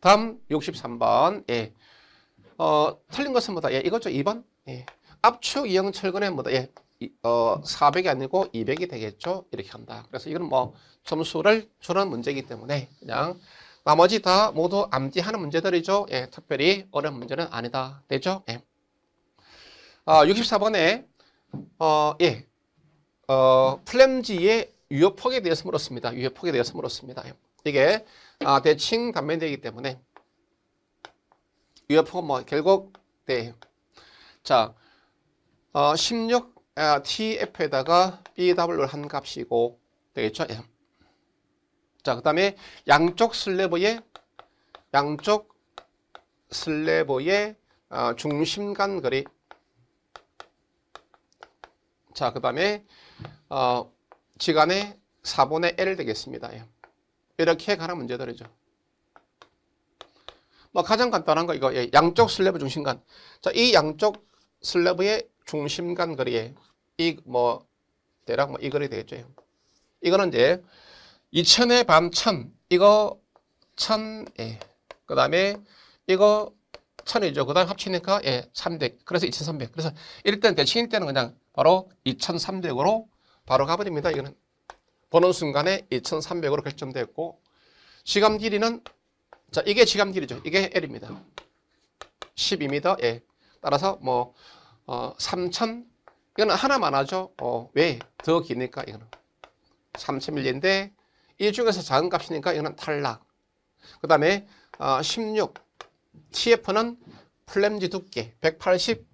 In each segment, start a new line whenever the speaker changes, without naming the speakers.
다음 63번. 예. 어, 틀린 것은 뭐다? 예, 이것죠. 2번. 예. 압축 이형 철근의 뭐다? 예. 어, 400이 아니고 200이 되겠죠. 이렇게 한다. 그래서 이건 뭐 점수를 주는 문제이기 때문에 그냥 나머지 다 모두 암기하는 문제들이죠. 예, 특별히 어려운 문제는 아니다. 되죠? 예. 아, 64번에 어, 예. 어, 플램지의 유효폭에 대해서 물었습니다. 유효폭에 대해서 물었습니다. 예. 이게 아, 대칭 단면대이기 때문에 UFO 뭐 결국 대 네. 자, 어, 16 아, TF에다가 BW를 한 값이고 되겠죠? 예. 자, 그 다음에 양쪽 슬래브의 양쪽 슬래브의 어, 중심간 거리 자, 그 다음에 어, 지간의 4분의 L 되겠습니다. 예. 이렇게 가는 문제들이죠. 뭐 가장 간단한 거 이거 예, 양쪽 슬래브 중심간. 자, 이 양쪽 슬래브의 중심간 거리에 이뭐 대략 뭐 이 거리 되겠죠. 이거는 이제 2000의 밤 1000. 이거 1000. 예. 그다음에 이거 1000이죠. 그다음 합치니까 예, 300. 그래서 2300. 그래서 일단 대칭일 때는 그냥 바로 2300으로 바로 가버립니다. 이거는 보는 순간에 2300으로 결정되었고 시감 길이는 자 이게 시감 길이죠. 이게 L입니다. 12m 예. 따라서 뭐 어, 3000 이거는 하나만 하죠. 어, 왜? 더 기니까 이거는 3001인데 0이 중에서 작은 값이니까 이거는 탈락. 그 다음에 어, 16 TF는 플랜지 두께 180.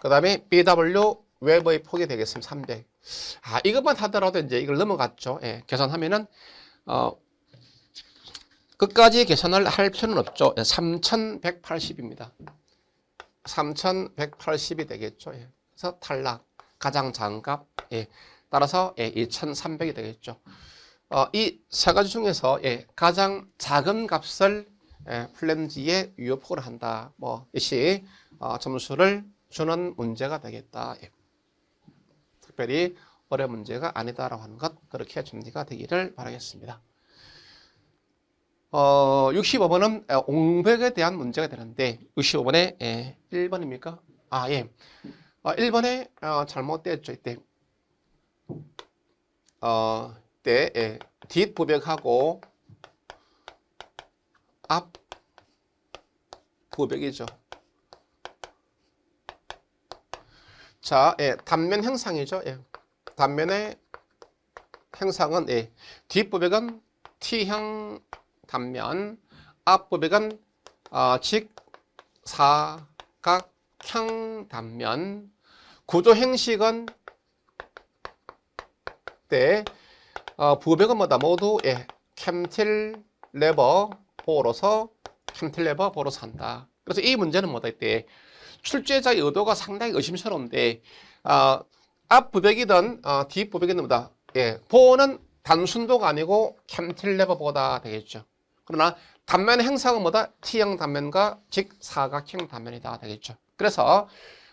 그 다음에 BW 웹의 폭이 되겠으면 300. 아, 이것만 하더라도 이제 이걸 넘어갔죠. 예, 계산하면은, 어, 끝까지 계산을 할 필요는 없죠. 예, 3180입니다. 3180이 되겠죠. 예. 그래서 탈락. 가장 장값. 예. 따라서 예, 2300이 되겠죠. 어, 이세 가지 중에서 예, 가장 작은 값을 예, 플랜지에 유효폭을 한다. 뭐, 이시 어, 점수를 주는 문제가 되겠다. 예. 특별히 어려운 문제가 아니다라고 하는 것 그렇게 정리가 되기를 바라겠습니다. 어, 65번은 옹백에 대한 문제가 되는데 65번에 예, 1번입니까? 아, 예. 어, 1번에 어, 잘못됐죠. 이때 어, 때 예, 뒷 부백하고 앞 부백이죠. 자, 예, 단면 형상이죠. 예. 단면의 형상은 예, 뒷부백은 T형 단면, 앞부백은 어, 직사각형 단면, 구조 형식은 때 어, 부백은 뭐다 모두 예, 캠틸레버 보로서 캠틸레버 보로서 한다. 그래서 이 문제는 뭐다 이때 출제자의 의도가 상당히 의심스러운데 어, 앞 부백이든 어, 아, 뒤 부백이든보다 예, 보호는 단순도가 아니고 캠틸레버보다 되겠죠. 그러나 단면 행사가 뭐다? T형 단면과 즉 사각형 단면이다 되겠죠. 그래서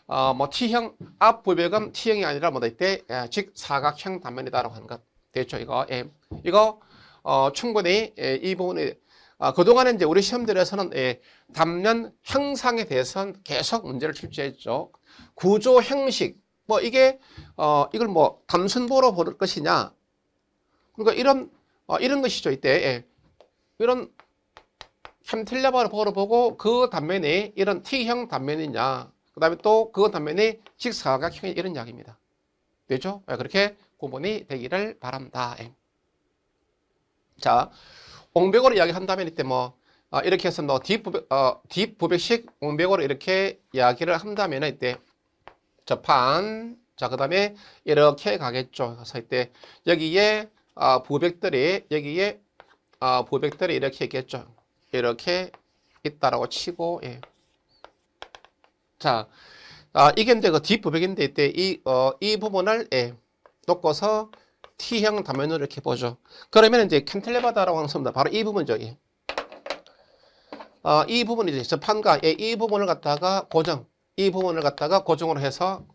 어, 뭐 T형 앞 부백은 T형이 아니라 뭐다 이때 예, 즉 사각형 단면이다라고 하는 것 되겠죠. 이거 예, 이거 어, 충분히 예, 이 부분에 아, 그동안에 이제 우리 시험들에서는 예, 단면 형상에 대해서는 계속 문제를 출제했죠. 구조 형식. 뭐 이게 어 이걸 뭐 단순보로 보 것이냐. 그러니까 이런 어, 이런 것이죠. 이때 예. 이런 캠틸레바를 보고그 단면이 이런 T형 단면이냐. 그다음에 또 그 단면이 직사각형이 이런 이야기입니다. 되죠? 예, 그렇게 구분이 되기를 바랍니다. 예. 자, 옹백으로 이야기한다면 이때 뭐 어, 이렇게 해서 뭐딥 어, 딥900씩 옹백으로 이렇게 이야기를 한다면 이때 접한 자그 다음에 이렇게 가겠죠. 그래서 이때 여기에 아, 부백들이 여기에 아, 부백들이 이렇게 있겠죠. 이렇게 있다라고 치고 예. 자, 아, 이게 이제 그 뒷부백인데 이때 이, 어, 이 부분을 예, 놓고서 T형 단면으로 이렇게 보죠. 그러면 이제 캔틀레바다라고 하는 겁니다. 바로 이 부분이죠. 어, 이 아, 부분이 이제 판과이 예, 부분을 갖다가 고정, 이 부분을 갖다가 고정으로 해서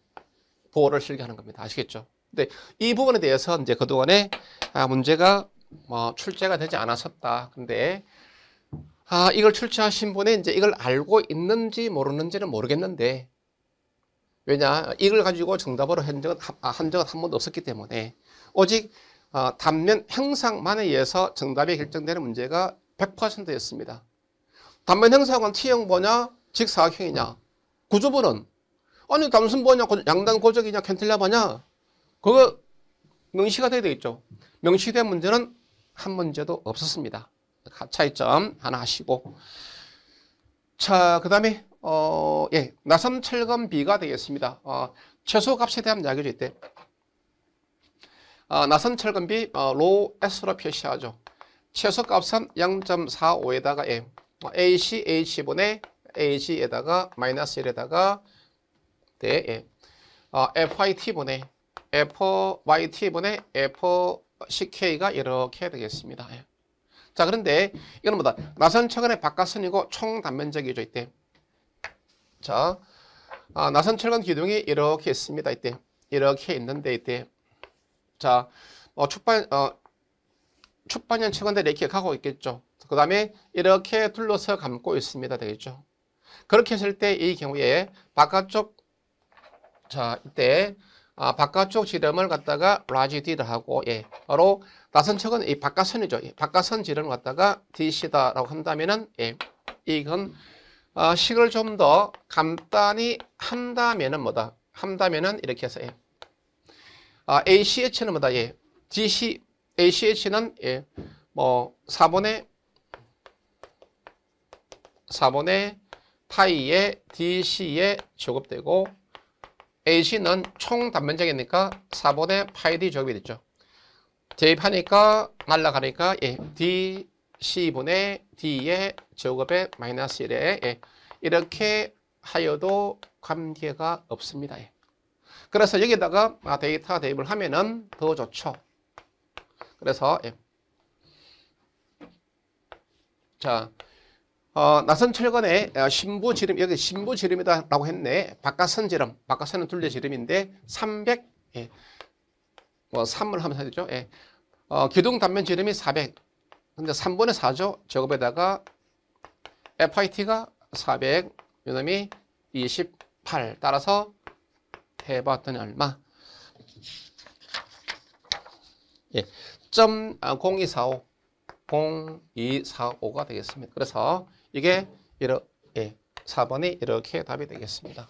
보호를 실기하는 겁니다. 아시겠죠? 근데 이 부분에 대해서 이제 그동안에 아, 문제가 뭐 출제가 되지 않았었다. 근데 아, 이걸 출제하신 분이 이제 이걸 알고 있는지 모르는지는 모르겠는데 왜냐 이걸 가지고 정답으로 한 적은, 한 아, 적은 한 번도 없었기 때문에 오직 아, 단면 형상만에 의해서 정답이 결정되는 문제가 100%였습니다. 단면 형상은 T형 보냐 직사각형이냐 구조본은 아니 단순 보냐 양단 고적이냐 캔틸라바냐 그거 명시가 돼야 되죠 명시된 문제는 한 문제도 없었습니다. 차이점 하나 하시고 자그 다음에 어, 예, 나섬철근비가 되겠습니다. 어, 최소값에 대한 이야때 어, 나선철근비 어, 로우 S로 표시하죠. 최소값은 0.45에다가 어, A, AC, H분의 AG에다가 마이너스 1에다가 네, 예. 어, FYT분의 FYT분의 FCK가 이렇게 되겠습니다. 예. 자, 그런데 이건 뭐다? 나선철근의 바깥선이고 총 단면적이죠, 이때. 자, 아, 나선 철근 기둥이 이렇게 있습니다. 이때 이렇게 있는데 이때 자, 어, 축반 어, 축반년 체근대 이렇게 가고 있겠죠. 그 다음에 이렇게 둘러서 감고 있습니다. 되겠죠. 그렇게 했을 때 이 경우에 바깥쪽 자 이때 아, 바깥쪽 지름을 갖다가 라지 D를 하고 예 바로 나선 척은 이 바깥선이죠. 예, 바깥선 지름을 갖다가 DC다라고 한다면은 예 이건 어, 식을 좀 더 간단히 한다면은 뭐다? 한다면은 이렇게 해서 예. 아, ACH는 뭐다? 예. GC ACH는 예. 뭐 4분의 4분의 파이에 DC에 조급되고 AC는 총 단면적이니까 4분의 파이 D 조급이 됐죠. 대입하니까 날라가니까 예. D C분의 D의 제곱에 마이너스 1에 예. 이렇게 하여도 관계가 없습니다. 예. 그래서 여기다가 데이터 대입을 하면 은더 좋죠. 그래서 예. 자 어, 나선 철건의 어, 신부 지름 여기 신부 지름이다라고 했네. 바깥선 지름, 바깥선은 둘레 지름인데 300, 예. 뭐 3을 하면 되죠. 예. 어, 기둥 단면 지름이 400, 근데 3분의 4죠. 저급에다가 FIT가 400, 요놈이 28. 따라서 해봤더니 얼마? 예, 점, 아, 0245. 0245가 되겠습니다. 그래서 이게 이렇 예, 4번이 이렇게 답이 되겠습니다.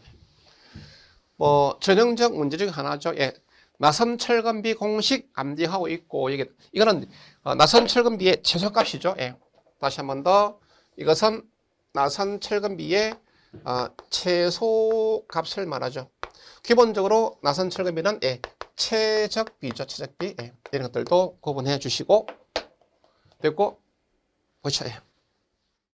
뭐 전형적 문제 중 하나죠. 예, 나선 철근비 공식 암기하고 있고 이게 이거는 어, 나선 철근비의 최소값이죠. 예. 다시 한 번 더 이것은 나선 철근비의 어, 최소값을 말하죠. 기본적으로 나선 철근비는 예, 최적비죠. 최적비 예, 이런 것들도 구분해 주시고 됐고 보셔요.